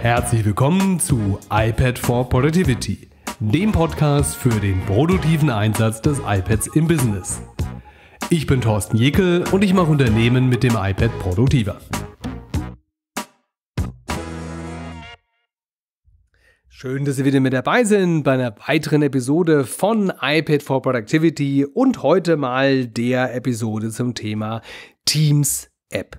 Herzlich willkommen zu iPad for Productivity, dem Podcast für den produktiven Einsatz des iPads im Business. Ich bin Thorsten Jekel und ich mache Unternehmen mit dem iPad produktiver. Schön, dass Sie wieder mit dabei sind bei einer weiteren Episode von iPad for Productivity und heute mal der Episode zum Thema Teams App.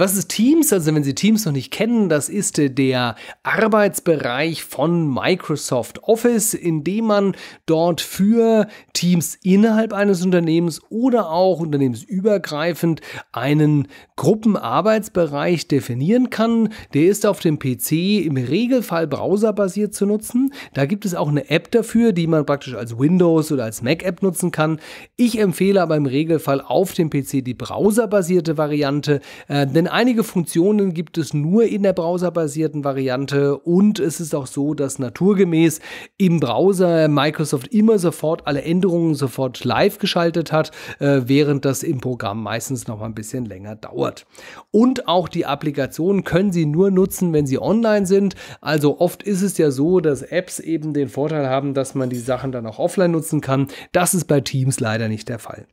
Was ist Teams? Also wenn Sie Teams noch nicht kennen, das ist äh, der Arbeitsbereich von Microsoft Office, in dem man dort für Teams innerhalb eines Unternehmens oder auch unternehmensübergreifend einen Gruppenarbeitsbereich definieren kann. Der ist auf dem PC im Regelfall browserbasiert zu nutzen. Da gibt es auch eine App dafür, die man praktisch als Windows oder als Mac-App nutzen kann. Ich empfehle aber im Regelfall auf dem PC die browserbasierte Variante, äh, denn einige Funktionen gibt es nur in der browserbasierten Variante und es ist auch so, dass naturgemäß im Browser Microsoft immer sofort alle Änderungen sofort live geschaltet hat, äh, während das im Programm meistens noch mal ein bisschen länger dauert. Und auch die Applikationen können Sie nur nutzen, wenn sie online sind. Also oft ist es ja so, dass Apps eben den Vorteil haben, dass man die Sachen dann auch offline nutzen kann. Das ist bei Teams leider nicht der Fall.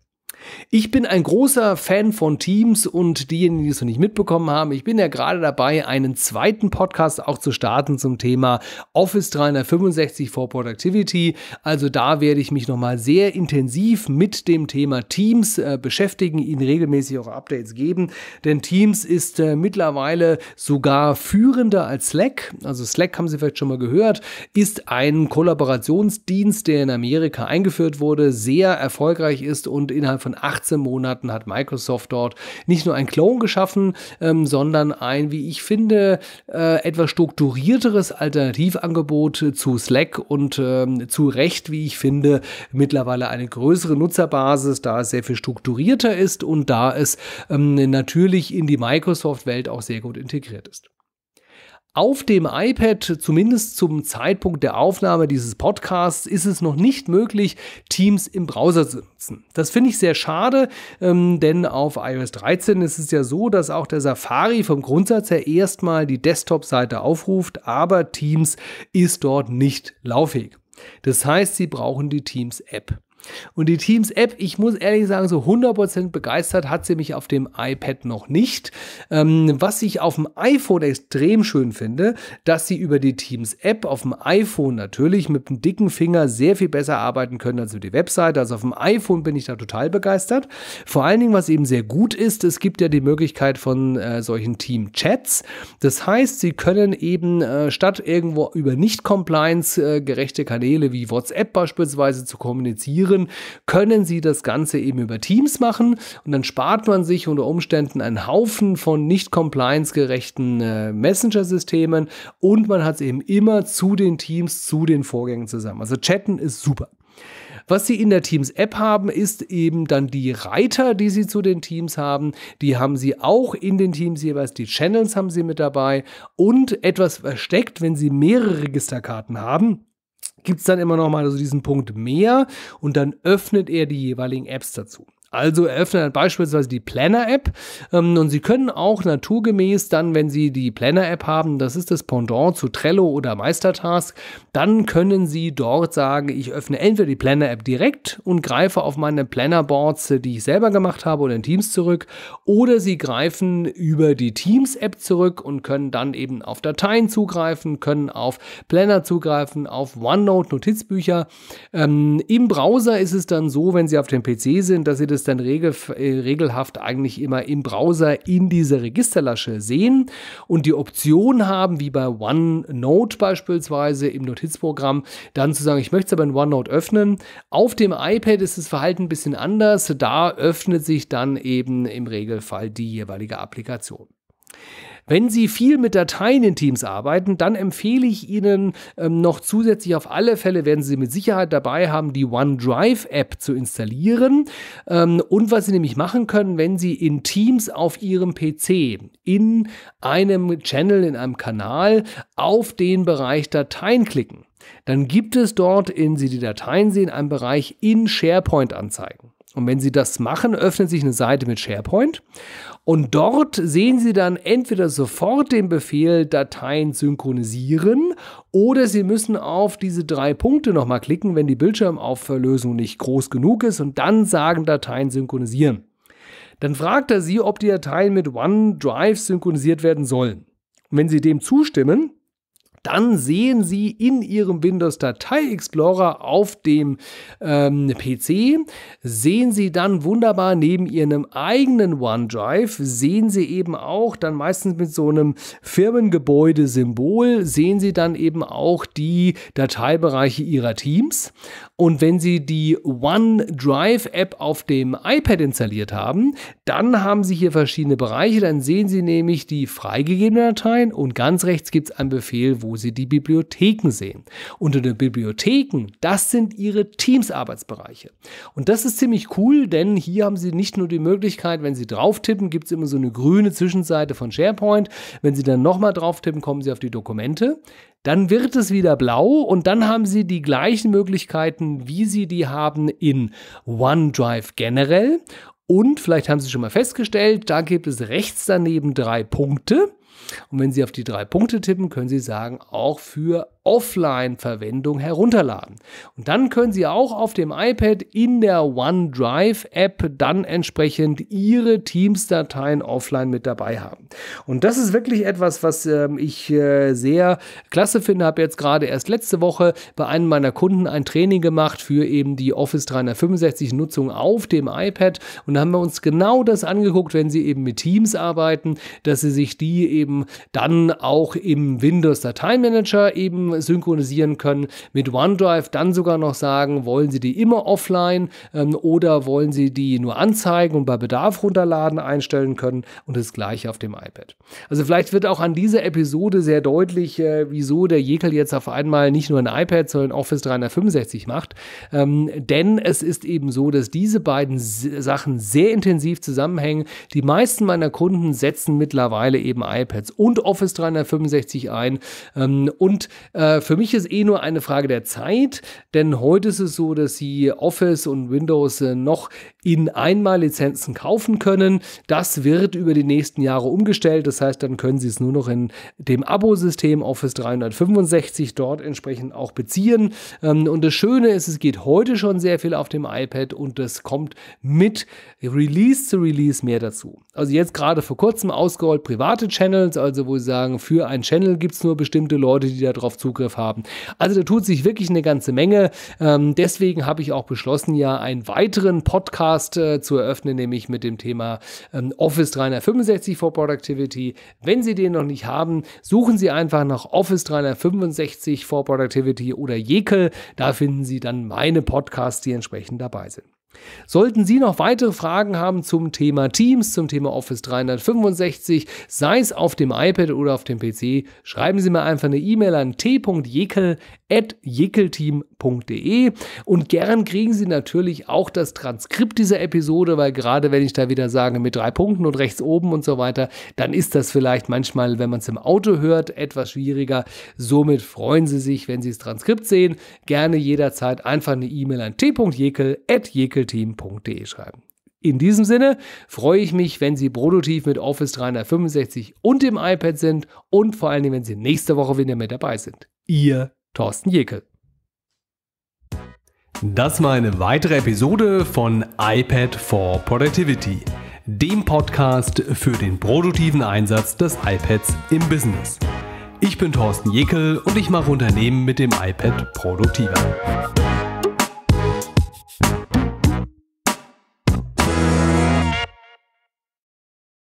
Ich bin ein großer Fan von Teams und diejenigen, die es noch nicht mitbekommen haben, ich bin ja gerade dabei, einen zweiten Podcast auch zu starten zum Thema Office 365 for Productivity. Also da werde ich mich nochmal sehr intensiv mit dem Thema Teams äh, beschäftigen, Ihnen regelmäßig auch Updates geben, denn Teams ist äh, mittlerweile sogar führender als Slack. Also Slack haben Sie vielleicht schon mal gehört, ist ein Kollaborationsdienst, der in Amerika eingeführt wurde, sehr erfolgreich ist und innerhalb von von 18 Monaten hat Microsoft dort nicht nur ein Clone geschaffen, ähm, sondern ein, wie ich finde, äh, etwas strukturierteres Alternativangebot zu Slack und ähm, zu Recht, wie ich finde, mittlerweile eine größere Nutzerbasis, da es sehr viel strukturierter ist und da es ähm, natürlich in die Microsoft-Welt auch sehr gut integriert ist auf dem iPad, zumindest zum Zeitpunkt der Aufnahme dieses Podcasts, ist es noch nicht möglich, Teams im Browser zu nutzen. Das finde ich sehr schade, ähm, denn auf iOS 13 ist es ja so, dass auch der Safari vom Grundsatz her erstmal die Desktop-Seite aufruft, aber Teams ist dort nicht lauffähig. Das heißt, Sie brauchen die Teams-App. Und die Teams-App, ich muss ehrlich sagen, so 100% begeistert hat sie mich auf dem iPad noch nicht. Ähm, was ich auf dem iPhone extrem schön finde, dass sie über die Teams-App auf dem iPhone natürlich mit einem dicken Finger sehr viel besser arbeiten können als über die Webseite. Also auf dem iPhone bin ich da total begeistert. Vor allen Dingen, was eben sehr gut ist, es gibt ja die Möglichkeit von äh, solchen Team-Chats. Das heißt, sie können eben äh, statt irgendwo über nicht Compliance-gerechte äh, Kanäle wie WhatsApp beispielsweise zu kommunizieren, anderem können sie das Ganze eben über Teams machen und dann spart man sich unter Umständen einen Haufen von nicht compliance-gerechten äh, Messenger-Systemen und man hat es eben immer zu den Teams, zu den Vorgängen zusammen. Also chatten ist super. Was sie in der Teams App haben, ist eben dann die Reiter, die sie zu den Teams haben. Die haben sie auch in den Teams jeweils. Die Channels haben sie mit dabei und etwas versteckt, wenn sie mehrere Registerkarten haben gibt es dann immer noch mal so diesen Punkt mehr und dann öffnet er die jeweiligen Apps dazu. Also eröffnen dann beispielsweise die Planner-App ähm, und Sie können auch naturgemäß dann, wenn Sie die Planner-App haben, das ist das Pendant zu Trello oder Meistertask, dann können Sie dort sagen, ich öffne entweder die Planner-App direkt und greife auf meine Planner-Boards, die ich selber gemacht habe oder in Teams zurück, oder Sie greifen über die Teams-App zurück und können dann eben auf Dateien zugreifen, können auf Planner zugreifen, auf OneNote, Notizbücher. Ähm, Im Browser ist es dann so, wenn Sie auf dem PC sind, dass Sie das es dann regel, äh, regelhaft eigentlich immer im Browser in dieser Registerlasche sehen und die Option haben, wie bei OneNote beispielsweise im Notizprogramm, dann zu sagen, ich möchte es aber in OneNote öffnen. Auf dem iPad ist das Verhalten ein bisschen anders. Da öffnet sich dann eben im Regelfall die jeweilige Applikation. Wenn Sie viel mit Dateien in Teams arbeiten, dann empfehle ich Ihnen ähm, noch zusätzlich auf alle Fälle, werden Sie mit Sicherheit dabei haben, die OneDrive-App zu installieren. Ähm, und was Sie nämlich machen können, wenn Sie in Teams auf Ihrem PC in einem Channel, in einem Kanal auf den Bereich Dateien klicken, dann gibt es dort, in Sie die Dateien sehen, einen Bereich in SharePoint anzeigen. Und wenn Sie das machen, öffnet sich eine Seite mit SharePoint und dort sehen Sie dann entweder sofort den Befehl Dateien synchronisieren oder Sie müssen auf diese drei Punkte nochmal klicken, wenn die Bildschirmauflösung nicht groß genug ist und dann sagen Dateien synchronisieren. Dann fragt er Sie, ob die Dateien mit OneDrive synchronisiert werden sollen. Und wenn Sie dem zustimmen, dann sehen Sie in Ihrem Windows Datei Explorer auf dem ähm, PC, sehen Sie dann wunderbar neben Ihrem eigenen OneDrive, sehen Sie eben auch dann meistens mit so einem Firmengebäude-Symbol, sehen Sie dann eben auch die Dateibereiche Ihrer Teams. Und wenn Sie die OneDrive-App auf dem iPad installiert haben, dann haben Sie hier verschiedene Bereiche. Dann sehen Sie nämlich die freigegebenen Dateien und ganz rechts gibt es einen Befehl, wo wo sie die Bibliotheken sehen. Und in den Bibliotheken, das sind ihre Teams-Arbeitsbereiche. Und das ist ziemlich cool, denn hier haben sie nicht nur die Möglichkeit, wenn sie drauf tippen, gibt es immer so eine grüne Zwischenseite von SharePoint. Wenn sie dann nochmal drauf tippen, kommen sie auf die Dokumente. Dann wird es wieder blau und dann haben sie die gleichen Möglichkeiten, wie sie die haben in OneDrive generell. Und vielleicht haben Sie schon mal festgestellt, da gibt es rechts daneben drei Punkte. Und wenn Sie auf die drei Punkte tippen, können Sie sagen, auch für Offline-Verwendung herunterladen. Und dann können Sie auch auf dem iPad in der OneDrive-App dann entsprechend Ihre Teams-Dateien offline mit dabei haben. Und das ist wirklich etwas, was ähm, ich äh, sehr klasse finde. Habe jetzt gerade erst letzte Woche bei einem meiner Kunden ein Training gemacht für eben die Office 365-Nutzung auf dem iPad. Und da haben wir uns genau das angeguckt, wenn Sie eben mit Teams arbeiten, dass Sie sich die eben dann auch im Windows-Dateimanager eben synchronisieren können. Mit OneDrive dann sogar noch sagen, wollen Sie die immer offline ähm, oder wollen Sie die nur anzeigen und bei Bedarf runterladen einstellen können und das gleiche auf dem iPad. Also vielleicht wird auch an dieser Episode sehr deutlich, äh, wieso der Jekyll jetzt auf einmal nicht nur ein iPad, sondern Office 365 macht. Ähm, denn es ist eben so, dass diese beiden Sachen sehr intensiv zusammenhängen. Die meisten meiner Kunden setzen mittlerweile eben iPads und Office 365 ein ähm, und äh, äh, für mich ist eh nur eine Frage der Zeit, denn heute ist es so, dass Sie Office und Windows äh, noch in einmal Lizenzen kaufen können. Das wird über die nächsten Jahre umgestellt. Das heißt, dann können Sie es nur noch in dem Abo-System Office 365 dort entsprechend auch beziehen. Ähm, und das Schöne ist, es geht heute schon sehr viel auf dem iPad und es kommt mit Release zu Release mehr dazu. Also jetzt gerade vor kurzem ausgerollt private Channels, also wo Sie sagen, für ein Channel gibt es nur bestimmte Leute, die darauf zugreifen Zugriff haben. Also da tut sich wirklich eine ganze Menge. Ähm, deswegen habe ich auch beschlossen, ja einen weiteren Podcast äh, zu eröffnen, nämlich mit dem Thema ähm, Office 365 for Productivity. Wenn Sie den noch nicht haben, suchen Sie einfach nach Office 365 for Productivity oder Jekyll. Da finden Sie dann meine Podcasts, die entsprechend dabei sind. Sollten Sie noch weitere Fragen haben zum Thema Teams, zum Thema Office 365, sei es auf dem iPad oder auf dem PC, schreiben Sie mir einfach eine E-Mail an t.jekel.jekelteam.de und gern kriegen Sie natürlich auch das Transkript dieser Episode, weil gerade wenn ich da wieder sage mit drei Punkten und rechts oben und so weiter, dann ist das vielleicht manchmal, wenn man es im Auto hört, etwas schwieriger. Somit freuen Sie sich, wenn Sie das Transkript sehen. Gerne jederzeit einfach eine E-Mail an t.jekel.jekelteam.de prototeam.de schreiben. In diesem Sinne freue ich mich, wenn Sie produktiv mit Office 365 und dem iPad sind und vor allen Dingen, wenn Sie nächste Woche wieder mit dabei sind. Ihr Thorsten Jekel. Das war eine weitere Episode von iPad for Productivity, dem Podcast für den produktiven Einsatz des iPads im Business. Ich bin Thorsten Jekel und ich mache Unternehmen mit dem iPad produktiver.